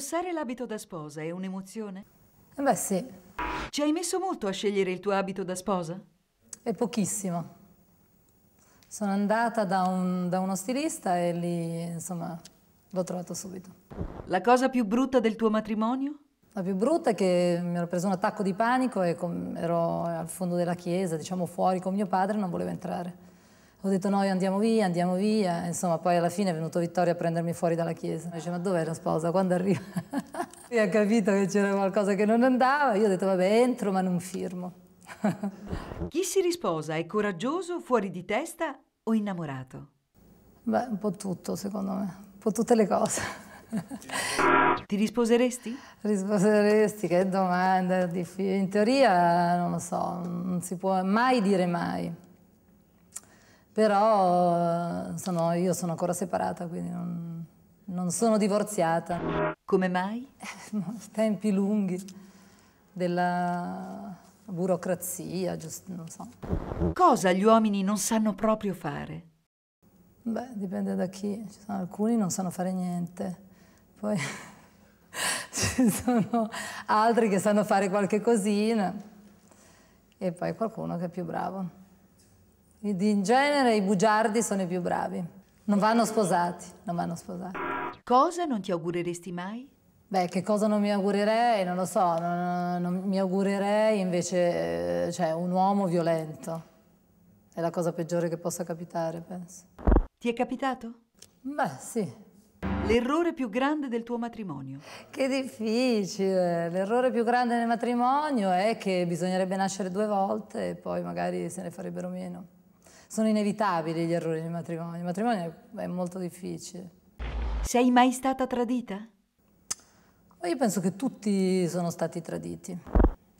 Indossare l'abito da sposa è un'emozione? Eh beh sì. Ci hai messo molto a scegliere il tuo abito da sposa? È pochissimo. Sono andata da, un, da uno stilista e lì, insomma, l'ho trovato subito. La cosa più brutta del tuo matrimonio? La più brutta è che mi ero preso un attacco di panico e ero al fondo della chiesa, diciamo fuori con mio padre, non volevo entrare ho detto noi andiamo via, andiamo via, insomma poi alla fine è venuto Vittorio a prendermi fuori dalla chiesa. Mi dice ma dov'è la sposa, quando arriva? Lui ha capito che c'era qualcosa che non andava, io ho detto vabbè entro ma non firmo. Chi si risposa è coraggioso, fuori di testa o innamorato? Beh, un po' tutto secondo me, un po' tutte le cose. Ti risposeresti? Risposeresti, che domanda, in teoria non lo so, non si può mai dire mai però sono, io sono ancora separata, quindi non, non sono divorziata. Come mai? Tempi lunghi della burocrazia, giusto, non so. Cosa gli uomini non sanno proprio fare? Beh, dipende da chi. Ci sono alcuni non sanno fare niente, poi ci sono altri che sanno fare qualche cosina e poi qualcuno che è più bravo in genere i bugiardi sono i più bravi. Non vanno sposati, non vanno sposati. Cosa non ti augureresti mai? Beh, che cosa non mi augurerei? Non lo so, non, non mi augurerei invece eh, cioè, un uomo violento. È la cosa peggiore che possa capitare, penso. Ti è capitato? Beh, sì. L'errore più grande del tuo matrimonio? Che difficile! L'errore più grande nel matrimonio è che bisognerebbe nascere due volte e poi magari se ne farebbero meno sono inevitabili gli errori del matrimonio. Il matrimonio è molto difficile. Sei mai stata tradita? Io penso che tutti sono stati traditi.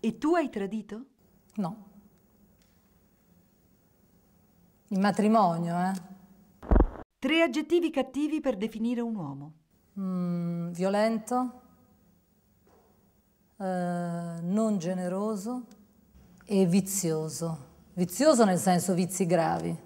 E tu hai tradito? No. Il matrimonio, eh? Tre aggettivi cattivi per definire un uomo. Mm, violento, eh, non generoso e vizioso. Vizioso nel senso vizi gravi.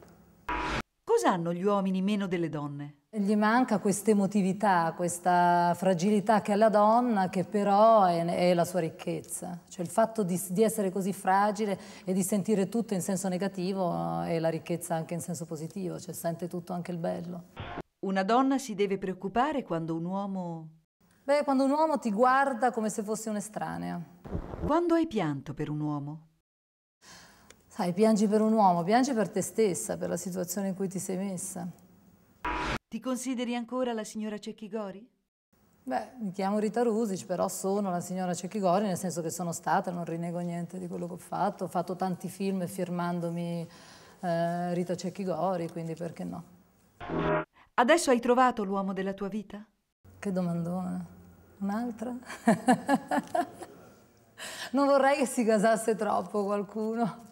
Cosa hanno gli uomini meno delle donne? Gli manca questa emotività, questa fragilità che ha la donna, che però è, è la sua ricchezza. Cioè il fatto di, di, essere così fragile e di sentire tutto in senso negativo eh, è la ricchezza anche in senso positivo, cioè sente tutto anche il bello. Una donna si deve preoccupare quando un uomo... Beh, quando un uomo ti guarda come se fosse un'estranea. Quando hai pianto per un uomo? Sai, piangi per un uomo, piangi per te stessa, per la situazione in cui ti sei messa. Ti consideri ancora la signora Cecchigori? Beh, mi chiamo Rita Rusic, però sono la signora Cecchigori, nel senso che sono stata, non rinego niente di quello che ho fatto. Ho fatto tanti film firmandomi eh, Rita Cecchigori, quindi perché no? Adesso hai trovato l'uomo della tua vita? Che domandona. Un'altra? non vorrei che si casasse troppo qualcuno.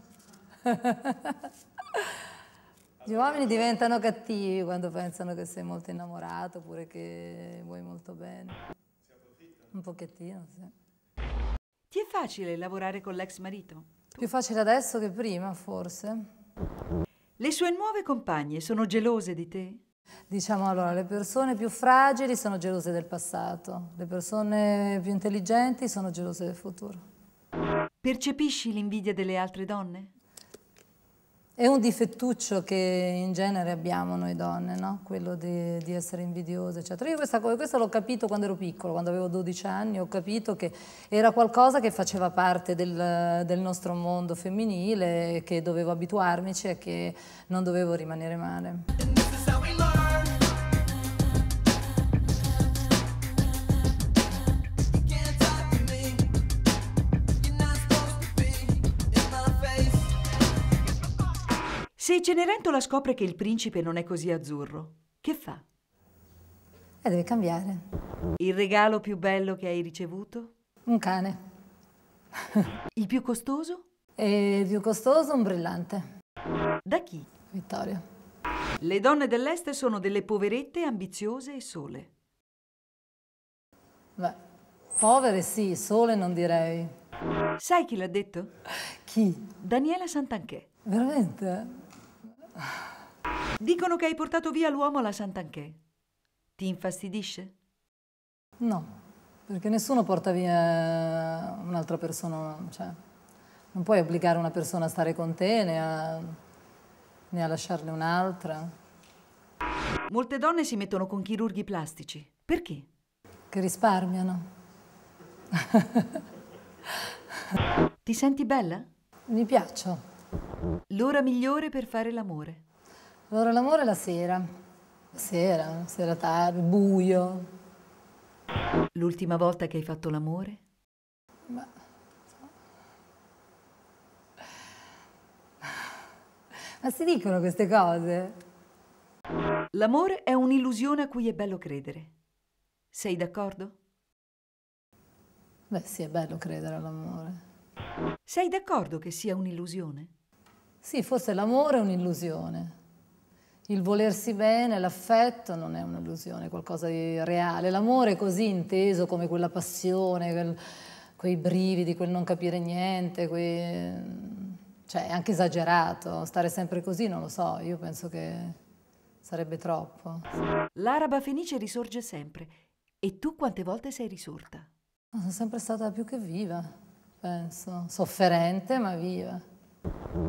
Gli uomini diventano cattivi quando pensano che sei molto innamorato oppure che vuoi molto bene. Un pochettino, sì. Ti è facile lavorare con l'ex marito? Tu? Più facile adesso che prima, forse. Le sue nuove compagne sono gelose di te? Diciamo allora, le persone più fragili sono gelose del passato, le persone più intelligenti sono gelose del futuro. Percepisci l'invidia delle altre donne? È un difettuccio che in genere abbiamo noi donne, no? quello di, di, essere invidiose, eccetera. Io questa, questo l'ho capito quando ero piccolo, quando avevo 12 anni, ho capito che era qualcosa che faceva parte del, del nostro mondo femminile, che dovevo abituarmi e che non dovevo rimanere male. Se Cenerentola scopre che il principe non è così azzurro, che fa? Eh, deve cambiare. Il regalo più bello che hai ricevuto? Un cane. il più costoso? E il più costoso un brillante. Da chi? Vittorio. Le donne dell'Est sono delle poverette ambiziose e sole. Beh, povere sì, sole non direi. Sai chi l'ha detto? Chi? Daniela Santanchè. Veramente? Dicono che hai portato via l'uomo alla Sant'Anché. Ti infastidisce? No, perché nessuno porta via eh, un'altra persona. Cioè, non puoi obbligare una persona a stare con te né a, né a lasciarne un'altra. Molte donne si mettono con chirurghi plastici. Perché? Che risparmiano. Ti senti bella? Mi piaccio. L'ora migliore per fare l'amore? L'ora l'amore è la sera. Sera, sera tardi, buio. L'ultima volta che hai fatto l'amore? Ma... Ma si dicono queste cose? L'amore è un'illusione a cui è bello credere. Sei d'accordo? Beh sì, è bello credere all'amore. Sei d'accordo che sia un'illusione? Sì, forse l'amore è un'illusione. Il volersi bene, l'affetto non è un'illusione, è qualcosa di reale. L'amore è così inteso come quella passione, quel, quei brividi, quel non capire niente, quei... Cioè, è anche esagerato. Stare sempre così, non lo so, io penso che sarebbe troppo. L'araba fenice risorge sempre. E tu quante volte sei risorta? Sono sempre stata più che viva, penso. Sofferente, ma viva.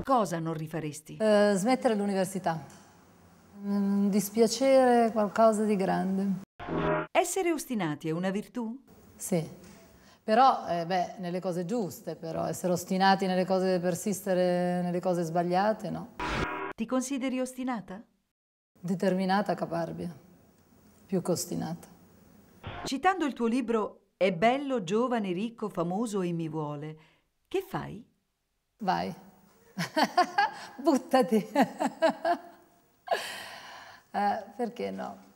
Cosa non rifaresti? Eh, smettere l'università. Mm, dispiacere qualcosa di grande. Essere ostinati è una virtù? Sì. Però, eh, beh, nelle cose giuste, però. Essere ostinati nelle cose, persistere nelle cose sbagliate, no. Ti consideri ostinata? Determinata, caparbia. Più che ostinata. Citando il tuo libro È bello, giovane, ricco, famoso e mi vuole, che fai? Vai. buttati. eh, perché no?